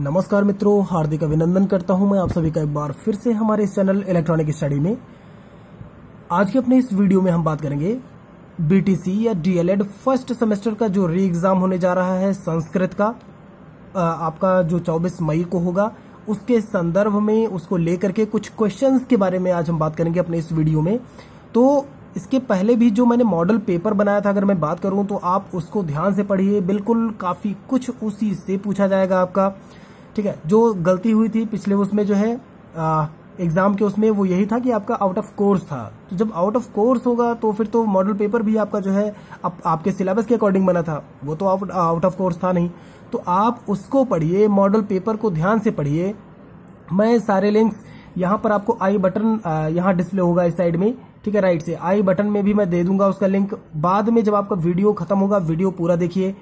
नमस्कार मित्रों हार्दिक अभिनंदन करता हूं मैं आप सभी का एक बार फिर से हमारे इस चैनल इलेक्ट्रॉनिक स्टडी में आज के अपने इस वीडियो में हम बात करेंगे बीटीसी या डीएलएड फर्स्ट सेमेस्टर का जो री एग्जाम होने जा रहा है संस्कृत का आपका जो 24 मई को होगा उसके संदर्भ में उसको लेकर के कुछ क्वेश्चन के बारे में आज हम बात करेंगे अपने इस वीडियो में तो इसके पहले भी जो मैंने मॉडल पेपर बनाया था अगर मैं बात करूं तो आप उसको ध्यान से पढ़िए बिल्कुल काफ़ी कुछ उसी से पूछा जाएगा आपका ठीक है जो गलती हुई थी पिछले उसमें जो है एग्जाम के उसमें वो यही था कि आपका आउट ऑफ कोर्स था तो जब आउट ऑफ कोर्स होगा तो फिर तो मॉडल पेपर भी आपका जो है आप, आपके सिलेबस के अकॉर्डिंग बना था वो तो आउट ऑफ कोर्स था नहीं तो आप उसको पढ़िए मॉडल पेपर को ध्यान से पढ़िए मैं सारे लिंक्स यहाँ पर आपको आई बटन यहाँ डिस्प्ले होगा इस साइड में ठीक है राइट से आई बटन में भी मैं दे दूंगा उसका लिंक बाद में जब आपका वीडियो खत्म होगा वीडियो पूरा देखिए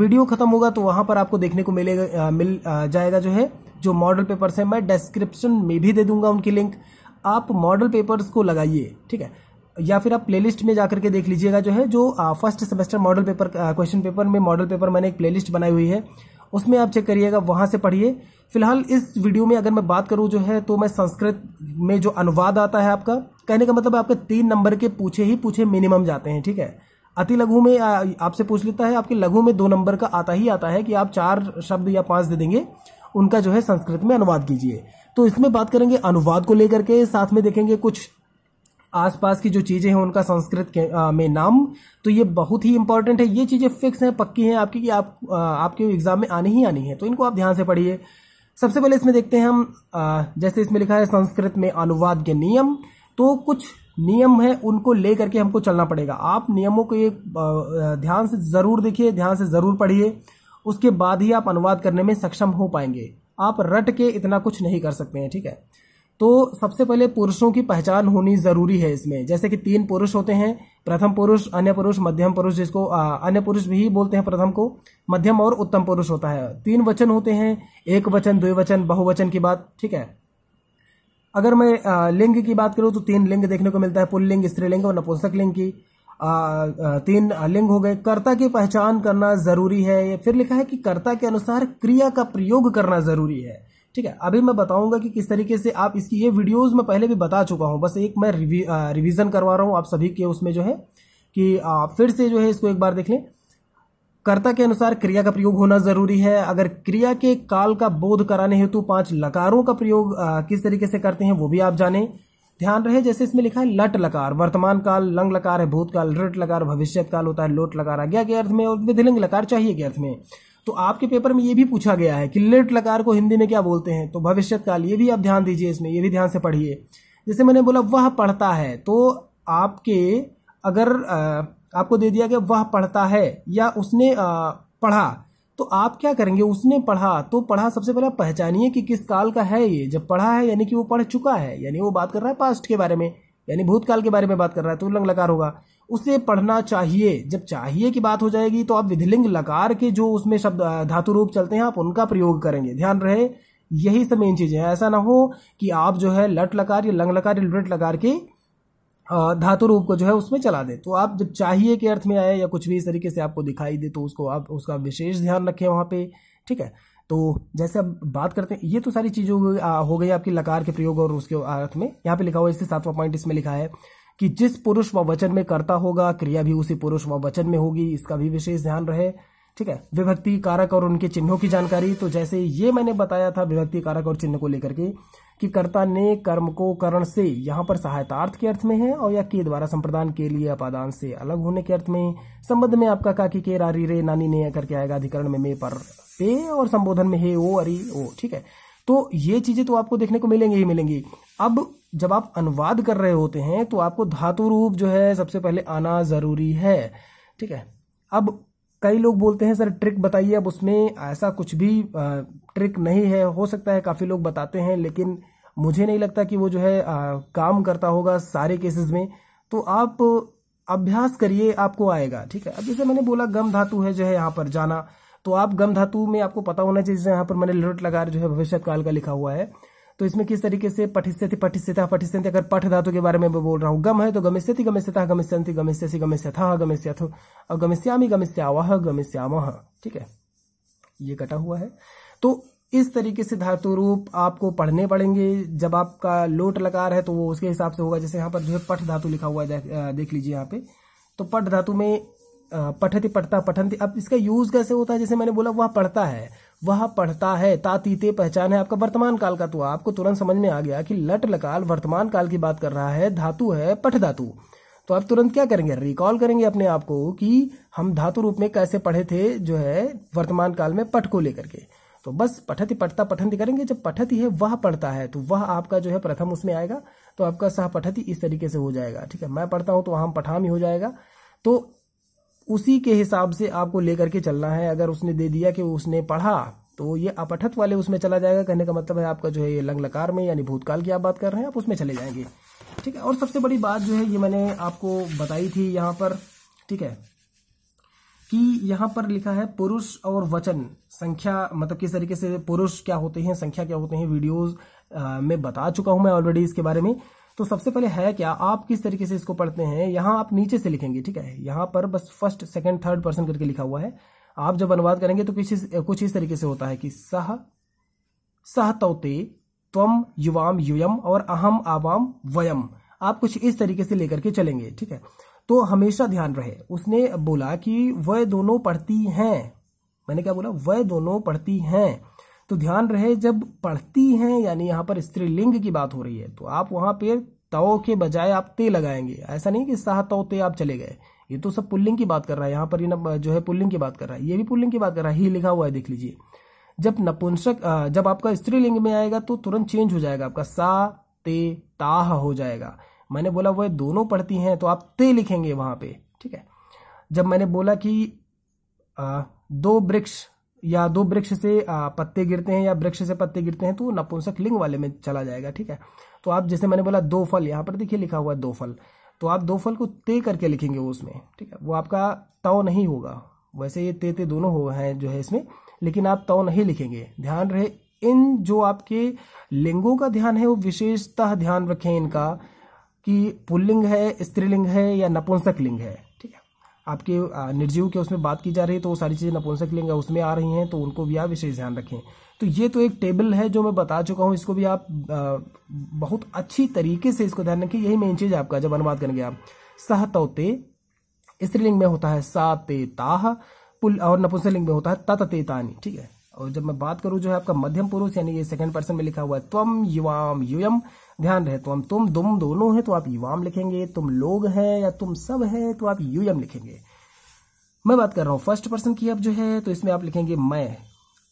वीडियो खत्म होगा तो वहां पर आपको देखने को मिलेगा मिल जाएगा जो है जो मॉडल पेपर्स है मैं डिस्क्रिप्शन में भी दे दूंगा उनकी लिंक आप मॉडल पेपर्स को लगाइए ठीक है या फिर आप प्लेलिस्ट में जाकर के देख लीजिएगा जो है जो first semester model paper question paper में मॉडल पेपर मैंने एक प्लेलिस्ट बनाई हुई है उसमें आप चेक करिएगा वहां से पढ़िए फिलहाल इस वीडियो में अगर मैं बात करूं जो है तो मैं संस्कृत में जो अनुवाद आता है आपका कहने का मतलब आपके तीन नंबर के पूछे ही पूछे मिनिमम जाते हैं ठीक है अति लघु में आपसे पूछ लेता है आपके लघु में दो नंबर का आता ही आता है कि आप चार शब्द या पांच दे देंगे उनका जो है संस्कृत में अनुवाद कीजिए तो इसमें बात करेंगे अनुवाद को लेकर के साथ में देखेंगे कुछ आसपास की जो चीज़ें हैं उनका संस्कृत के, आ, में नाम तो ये बहुत ही इंपॉर्टेंट है ये चीज़ें फिक्स हैं पक्की हैं आपकी कि आप आ, आपके एग्जाम में आनी ही आनी है तो इनको आप ध्यान से पढ़िए सबसे पहले इसमें देखते हैं हम आ, जैसे इसमें लिखा है संस्कृत में अनुवाद के नियम तो कुछ नियम है उनको ले करके हमको चलना पड़ेगा आप नियमों को एक ध्यान से ज़रूर देखिए ध्यान से ज़रूर पढ़िए उसके बाद ही आप अनुवाद करने में सक्षम हो पाएंगे आप रट के इतना कुछ नहीं कर सकते हैं ठीक है तो सबसे पहले पुरुषों की पहचान होनी ज़रूरी है इसमें जैसे कि तीन पुरुष होते हैं प्रथम पुरुष अन्य पुरुष मध्यम पुरुष जिसको अन्य पुरुष भी बोलते हैं प्रथम को मध्यम और उत्तम पुरुष होता है तीन वचन होते हैं एक वचन द्विवचन बहुवचन की बात ठीक है अगर मैं लिंग की बात करूँ तो तीन लिंग देखने को मिलता है पुल्लिंग स्त्रीलिंग और नपुंसक लिंग की तीन लिंग हो गए कर्ता की पहचान करना जरूरी है फिर लिखा है कि कर्ता के अनुसार क्रिया का प्रयोग करना जरूरी है ठीक है अभी मैं बताऊंगा कि किस तरीके से आप इसकी ये वीडियोस में पहले भी बता चुका हूं बस एक मैं रिवीजन करवा रहा हूं आप सभी के उसमें जो है कि फिर से जो है इसको एक बार देख लें कर्ता के अनुसार क्रिया का प्रयोग होना जरूरी है अगर क्रिया के काल का बोध कराने हेतु पांच लकारों का प्रयोग किस तरीके से करते हैं वो भी आप जाने ध्यान रहे जैसे इसमें लिखा है लट लकार वर्तमान काल लंग लकार है भूतकाल रट लकार भविष्य काल होता है लोट लकार आज्ञा के अर्थ में और विधिलिंग लकार चाहिए के अर्थ में तो आपके पेपर में ये भी पूछा गया है कि लिट लकार को हिंदी में क्या बोलते हैं तो भविष्य काल ये भी आप ध्यान दीजिए इसमें ये भी ध्यान से पढ़िए जैसे मैंने बोला वह पढ़ता है तो आपके अगर आपको दे दिया गया वह पढ़ता है या उसने पढ़ा तो आप क्या करेंगे उसने पढ़ा तो पढ़ा सबसे पहले पहचानिए कि किस काल का है ये जब पढ़ा है यानी कि वो पढ़ चुका है यानी वो बात कर रहा है पास्ट के बारे में यानी भूतकाल के बारे में बात कर रहा है तो लंग लकार होगा उसे पढ़ना चाहिए जब चाहिए की बात हो जाएगी तो आप विधिलिंग लकार के जो उसमें शब्द धातु रूप चलते हैं आप उनका प्रयोग करेंगे ध्यान रहे यही सब मेन चीजें हैं ऐसा ना हो कि आप जो है लट लकार या लंग लकार या लुट लकार के धातु रूप को जो है उसमें चला दे तो आप जब चाहिए के अर्थ में आए या कुछ भी इस तरीके से आपको दिखाई दे तो उसको आप उसका विशेष ध्यान रखें वहाँ पे ठीक है तो जैसे अब बात करते हैं ये तो सारी चीजों हो गई आपकी लकार के प्रयोग और उसके अर्थ में यहाँ पे लिखा हुआ इससे सातवां पॉइंट इसमें लिखा है कि जिस पुरुष व वचन में करता होगा क्रिया भी उसी पुरुष व वचन में होगी इसका भी विशेष ध्यान रहे ठीक है विभक्ति कारक और उनके चिन्हों की जानकारी तो जैसे ये मैंने बताया था विभक्ति कारक और चिन्ह को लेकर के कि कर्ता ने कर्म को करण से यहाँ पर सहायतार्थ के अर्थ में है और या के द्वारा संप्रदान के लिए अपादान से अलग होने के अर्थ में संबंध में आपका काकी के रारी रे नानी ने करके आएगा अधिकरण में मे पर पे और संबोधन में हे ओ अरी ओ ठीक है तो ये चीजें तो आपको देखने को मिलेंगी ही मिलेंगी अब जब आप अनुवाद कर रहे होते हैं तो आपको धातु रूप जो है सबसे पहले आना जरूरी है ठीक है अब कई लोग बोलते हैं सर ट्रिक बताइए अब उसमें ऐसा कुछ भी ट्रिक नहीं है हो सकता है काफ़ी लोग बताते हैं लेकिन मुझे नहीं लगता कि वो जो है आ, काम करता होगा सारे केसेस में तो आप अभ्यास करिए आपको आएगा ठीक है अब जैसे मैंने बोला गम धातु है जो है यहाँ पर जाना तो आप गम धातु में आपको पता होना चाहिए यहाँ पर मैंने लोट लगा जो है भविष्य काल का लिखा हुआ है तो इसमें किस तरीके से पठिस्थिति पठिस्थ्यता पठिस्थ्यति अगर पठ धातु के बारे में बोल रहा हूँ गम है तो गमिष्यति गमिष्यता गमिष्यंति गमिष्यसी गमिष्यथा गमिष्यथो और गमिष्यामी गमिष्यावह गमिष्यामह ठीक है ये कटा हुआ है तो इस तरीके से धातु रूप आपको पढ़ने पड़ेंगे जब आपका लोट लगा रहा है तो वो उसके हिसाब से होगा जैसे यहाँ पर जो है पठ धातु लिखा हुआ है देख लीजिए यहाँ पे तो पठ धातु में पठती पढ़ता पठनती अब इसका यूज कैसे होता है जैसे मैंने बोला वह पढ़ता है वह पढ़ता है तातीते पहचान है आपका वर्तमान काल का तो आपको तुरंत समझ में आ गया कि लट लकाल वर्तमान काल की बात कर रहा है धातु है पठ धातु तो आप तुरंत क्या करेंगे रिकॉल करेंगे अपने आप को कि हम धातु रूप में कैसे पढ़े थे जो है वर्तमान काल में पठ को लेकर के तो बस पठती पठता पठंती करेंगे जब पठती है वह पढ़ता है तो वह आपका जो है प्रथम उसमें आएगा तो आपका सह पठती इस तरीके से हो जाएगा ठीक है मैं पढ़ता हूं तो वहां पठाम ही हो जाएगा तो उसी के हिसाब से आपको लेकर के चलना है अगर उसने दे दिया कि उसने पढ़ा तो ये अपठत वाले उसमें चला जाएगा कहने का मतलब है आपका जो है ये लंग लकार में यानी भूतकाल की आप बात कर रहे हैं आप उसमें चले जाएंगे ठीक है और सबसे बड़ी बात जो है ये मैंने आपको बताई थी यहाँ पर ठीक है कि यहाँ पर लिखा है पुरुष और वचन संख्या मतलब किस तरीके से पुरुष क्या होते हैं संख्या क्या होते हैं वीडियोज में बता चुका हूं मैं ऑलरेडी इसके बारे में तो सबसे पहले है क्या आप किस तरीके से इसको पढ़ते हैं यहां आप नीचे से लिखेंगे ठीक है यहां पर बस फर्स्ट सेकेंड थर्ड पर्सन करके लिखा हुआ है आप जब अनुवाद करेंगे तो किसी कुछ इस तरीके से होता है कि सह सह तौते त्वम युवाम युयम और अहम आवाम वयम आप कुछ इस तरीके से लेकर के चलेंगे ठीक है तो हमेशा ध्यान रहे उसने बोला कि वह दोनों पढ़ती हैं मैंने क्या बोला वह दोनों पढ़ती हैं तो ध्यान रहे जब पढ़ती हैं यानी यहाँ पर स्त्रीलिंग की बात हो रही है तो आप वहाँ पर तव के बजाय आप ते लगाएंगे ऐसा नहीं कि साह तव ते आप चले गए ये तो सब पुल्लिंग की बात कर रहा है यहाँ पर ये न, जो है पुल्लिंग की बात कर रहा है ये भी पुल्लिंग की बात कर रहा है ही लिखा हुआ है देख लीजिए जब नपुंसक जब आपका स्त्रीलिंग में आएगा तो तुरंत चेंज हो जाएगा आपका सा ते ताह हो जाएगा मैंने बोला वह दोनों पढ़ती हैं तो आप ते लिखेंगे वहाँ पे ठीक है जब मैंने बोला कि आ, दो वृक्ष या दो वृक्ष से पत्ते गिरते हैं या वृक्ष से पत्ते गिरते हैं तो नपुंसक लिंग वाले में चला जाएगा ठीक है तो आप जैसे मैंने बोला दो फल यहाँ पर देखिए लिखा हुआ है दो फल तो आप दो फल को ते करके लिखेंगे उसमें ठीक है वो आपका तव नहीं होगा वैसे ये ते ते दोनों हो हैं जो है इसमें लेकिन आप तव नहीं लिखेंगे ध्यान रहे इन जो आपके लिंगों का ध्यान है वो विशेषतः ध्यान रखें इनका कि पुल्लिंग है स्त्रीलिंग है या नपुंसक लिंग है आपके निर्जीव के उसमें बात की जा रही है तो वो सारी चीज़ें नपुंसक लिंग उसमें आ रही हैं तो उनको भी आप विशेष ध्यान रखें तो ये तो एक टेबल है जो मैं बता चुका हूं इसको भी आप बहुत अच्छी तरीके से इसको ध्यान रखें यही मेन चीज़ आपका जब अनुवाद करेंगे आप सह तोते स्त्रीलिंग में होता है सा ते ताह पुल और नपुंसकलिंग में होता है तत ते तानी ठीक है और जब मैं बात करूं जो है आपका मध्यम पुरुष यानी ये सेकंड पर्सन में लिखा हुआ है त्वम युवाम युयम ध्यान रहे तो हम तुम तुम दोनों है तो आप युवाम लिखेंगे तुम लोग हैं या तुम सब है तो आप यूएम लिखेंगे मैं बात कर रहा हूं फर्स्ट पर्सन की अब जो है तो इसमें आप लिखेंगे मैं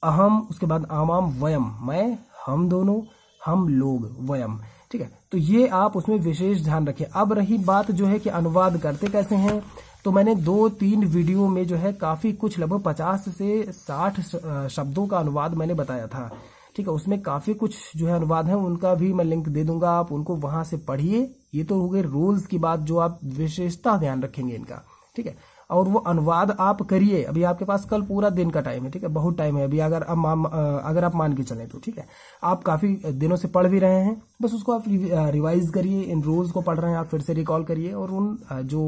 अहम उसके बाद आमाम वयम मैं हम दोनों हम लोग वयम ठीक है तो ये आप उसमें विशेष ध्यान रखें अब रही बात जो है कि अनुवाद करते कैसे हैं तो मैंने दो तीन वीडियो में जो है काफी कुछ लगभग पचास से साठ शब्दों का अनुवाद मैंने बताया था ठीक है उसमें काफी कुछ जो है अनुवाद है उनका भी मैं लिंक दे दूंगा आप उनको वहां से पढ़िए ये तो हो गए रूल्स की बात जो आप विशेषता ध्यान रखेंगे इनका ठीक है और वो अनुवाद आप करिए अभी आपके पास कल पूरा दिन का टाइम है ठीक है बहुत टाइम है अभी अगर आप अगर आप मान के चले तो ठीक है आप काफी दिनों से पढ़ भी रहे हैं बस उसको आप रिवाइज करिए इन रूल्स को पढ़ रहे हैं आप फिर से रिकॉल करिए और उन जो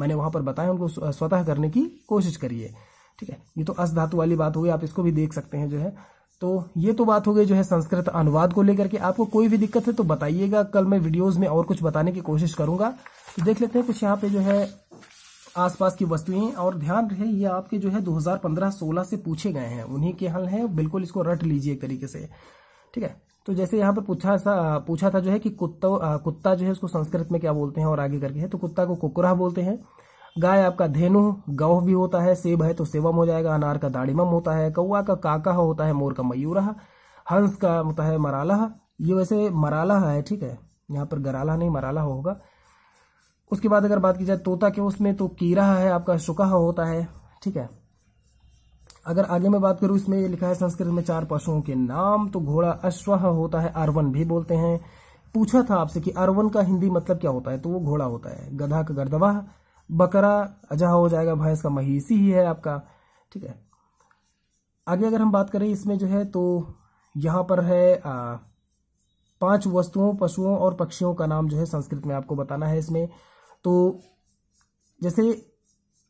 मैंने वहां पर बताया उनको स्वतः करने की कोशिश करिए ठीक है ये तो अस धातु वाली बात हुई आप इसको भी देख सकते हैं जो है तो ये तो बात हो गई जो है संस्कृत अनुवाद को लेकर के आपको कोई भी दिक्कत है तो बताइएगा कल मैं वीडियोस में और कुछ बताने की कोशिश करूंगा तो देख लेते हैं कुछ यहाँ पे जो है आसपास की वस्तुएं और ध्यान रहे ये आपके जो है 2015-16 से पूछे गए हैं उन्हीं के हल हैं बिल्कुल इसको रट लीजिए एक तरीके से ठीक है तो जैसे यहाँ पर पूछा था पूछा था जो है कि कुत्ता कुत्ता जो है उसको संस्कृत में क्या बोलते हैं और आगे करके है तो कुत्ता को कुकुरा बोलते हैं गाय आपका धेनु गौ भी होता है सेब है तो सेवम हो जाएगा अनार का दाड़िमम होता है कौआ का काका होता है मोर का मयूरा हंस का होता है मराला ये वैसे मराला है ठीक है यहाँ पर गराला नहीं मराला होगा उसके बाद अगर बात की जाए तोता के उसमें तो कीरा है आपका शुका होता है ठीक है अगर आगे मैं बात करूं इसमें लिखा है संस्कृत में चार पशुओं के नाम तो घोड़ा अश्व होता है अरवन भी बोलते हैं पूछा था आपसे कि अरवन का हिंदी मतलब क्या होता है तो वो घोड़ा होता है गधा का गर्दवा बकरा अजहा हो जाएगा भैंस का महीसी ही है आपका ठीक है आगे अगर हम बात करें इसमें जो है तो यहाँ पर है आ, पांच वस्तुओं पशुओं और पक्षियों का नाम जो है संस्कृत में आपको बताना है इसमें तो जैसे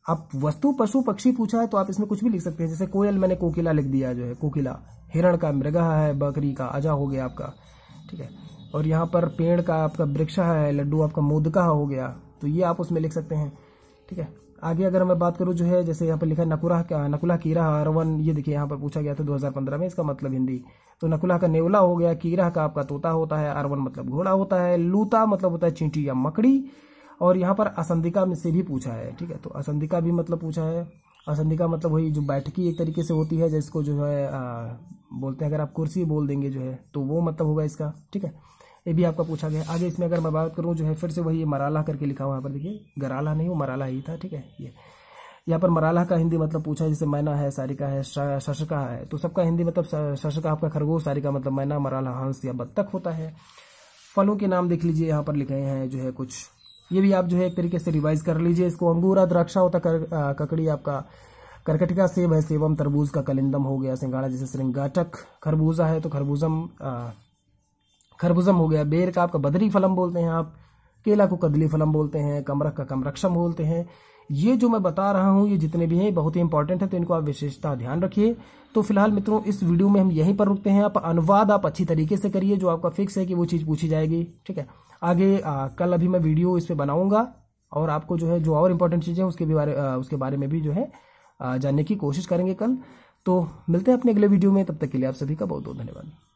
आप वस्तु पशु पक्षी पूछा है तो आप इसमें कुछ भी लिख सकते हैं जैसे कोयल मैंने कोकिला लिख दिया जो है कोकिला हिरण का मृगहा है बकरी का अजा हो गया आपका ठीक है और यहाँ पर पेड़ का आपका वृक्ष है लड्डू आपका मोदका हो गया तो ये आप उसमें लिख सकते हैं ठीक है आगे अगर मैं बात करूँ जो है जैसे यहाँ पर लिखा है नकुरा नकुला कीरा अरवन ये देखिए यहाँ पर पूछा गया था 2015 में इसका मतलब हिंदी तो नकुला का नेवला हो गया कीरा का आपका तोता होता है अरवन मतलब घोड़ा होता है लूता मतलब होता है चींटी या मकड़ी और यहाँ पर असंधिका में से भी पूछा है ठीक है तो असंधिका भी मतलब पूछा है असंधिका मतलब वही जो बैठकी एक तरीके से होती है जिसको जो है आ, बोलते हैं अगर आप कुर्सी बोल देंगे जो है तो वो मतलब होगा इसका ठीक है ये भी आपका पूछा गया आगे इसमें अगर मैं बात करूँ जो है फिर से वही मराला करके लिखा हुआ है पर देखिए गराला नहीं वो मराला ही था ठीक है ये यहाँ पर मराला का हिंदी मतलब पूछा जैसे मैना है सारिका है शशका है तो सबका हिंदी मतलब शशका आपका खरगोश सारिका मतलब मैना मराला हंस या बत्तख होता है फलों के नाम देख लीजिए यहाँ पर लिखे हैं जो है कुछ ये भी आप जो है एक तरीके से रिवाइज कर लीजिए इसको अंगूरा द्राक्षा होता कर, आ, ककड़ी आपका करकटिका सेब है सेवम तरबूज का कलिंदम हो गया सिंगाड़ा जैसे श्रृंगाटक खरबूजा है तो खरबूजम खरबुजम हो गया बेर का आपका बदरी फलम बोलते हैं आप केला को कदली फलम बोलते हैं कमरख का कमरक्षम बोलते हैं ये जो मैं बता रहा हूँ ये जितने भी हैं बहुत ही इंपॉर्टेंट है तो इनको आप विशेषता ध्यान रखिए तो फिलहाल मित्रों इस वीडियो में हम यहीं पर रुकते हैं आप अनुवाद आप अच्छी तरीके से करिए जो आपका फिक्स है कि वो चीज़ पूछी जाएगी ठीक है आगे आ, कल अभी मैं वीडियो इस पर बनाऊंगा और आपको जो है जो और इम्पोर्टेंट चीज़ें उसके भी बारे आ, उसके बारे में भी जो है आ, जानने की कोशिश करेंगे कल तो मिलते हैं अपने अगले वीडियो में तब तक के लिए आप सभी का बहुत बहुत धन्यवाद